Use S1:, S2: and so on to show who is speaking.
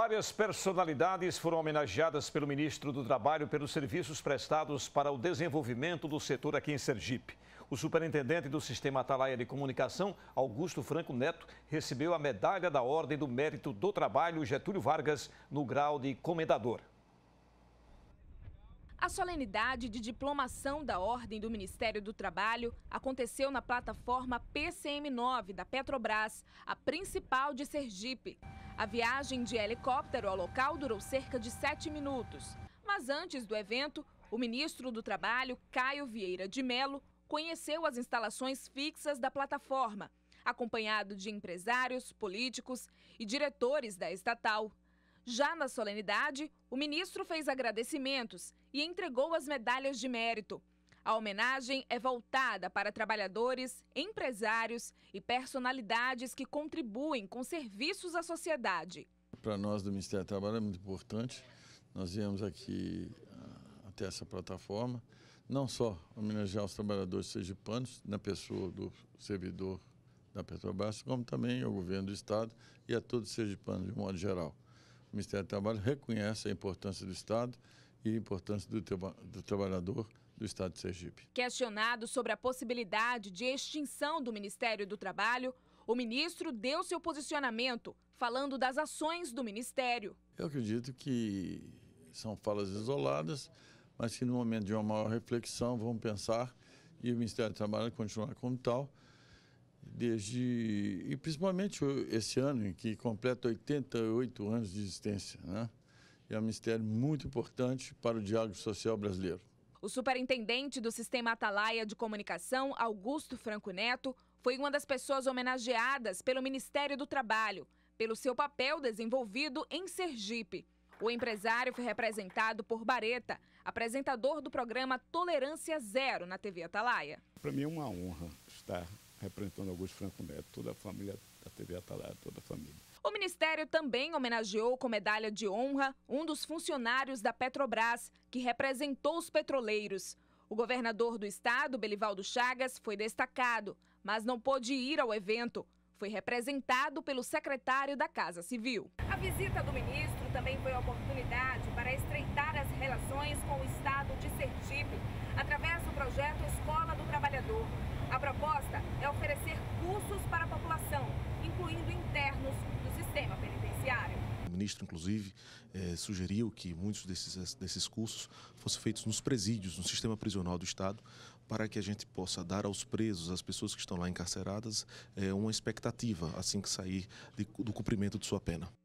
S1: Várias personalidades foram homenageadas pelo ministro do Trabalho pelos serviços prestados para o desenvolvimento do setor aqui em Sergipe. O superintendente do Sistema Atalaia de Comunicação, Augusto Franco Neto, recebeu a medalha da Ordem do Mérito do Trabalho Getúlio Vargas no grau de comendador.
S2: A solenidade de diplomação da Ordem do Ministério do Trabalho aconteceu na plataforma PCM9 da Petrobras, a principal de Sergipe. A viagem de helicóptero ao local durou cerca de sete minutos. Mas antes do evento, o ministro do Trabalho, Caio Vieira de Melo, conheceu as instalações fixas da plataforma, acompanhado de empresários, políticos e diretores da estatal. Já na solenidade, o ministro fez agradecimentos e entregou as medalhas de mérito. A homenagem é voltada para trabalhadores, empresários e personalidades que contribuem com serviços à sociedade.
S1: Para nós do Ministério do Trabalho é muito importante. Nós viemos aqui ah, até essa plataforma, não só homenagear os trabalhadores sergipanos, na pessoa do servidor da Petrobras, como também ao governo do Estado e a todos os sergipanos de modo geral o Ministério do Trabalho reconhece a importância do Estado e a importância do, do trabalhador
S2: do Estado de Sergipe. Questionado sobre a possibilidade de extinção do Ministério do Trabalho, o ministro deu seu posicionamento, falando das ações do ministério.
S1: Eu acredito que são falas isoladas, mas que no momento de uma maior reflexão vamos pensar e o Ministério do Trabalho continuar como tal, desde e principalmente esse ano em que completa 88 anos de existência, né? É um ministério muito importante para o diálogo social brasileiro.
S2: O superintendente do Sistema Atalaia de Comunicação, Augusto Franco Neto, foi uma das pessoas homenageadas pelo Ministério do Trabalho pelo seu papel desenvolvido em Sergipe. O empresário foi representado por Bareta, apresentador do programa Tolerância Zero na TV Atalaia.
S1: Para mim é uma honra estar representando Augusto Franco Neto, toda a família da TV Atalaia, toda a família.
S2: O Ministério também homenageou com medalha de honra um dos funcionários da Petrobras, que representou os petroleiros. O governador do estado, Belivaldo Chagas, foi destacado, mas não pôde ir ao evento. Foi representado pelo secretário da Casa Civil. A visita do ministro também foi oportunidade para estreitar as relações com o estado de Sergipe, através do projeto Escola do Trabalhador. A proposta oferecer cursos para a população, incluindo internos do sistema penitenciário.
S1: O ministro, inclusive, eh, sugeriu que muitos desses, desses cursos fossem feitos nos presídios, no sistema prisional do Estado, para que a gente possa dar aos presos, às pessoas que estão lá encarceradas, eh, uma expectativa assim que sair de, do cumprimento de sua pena.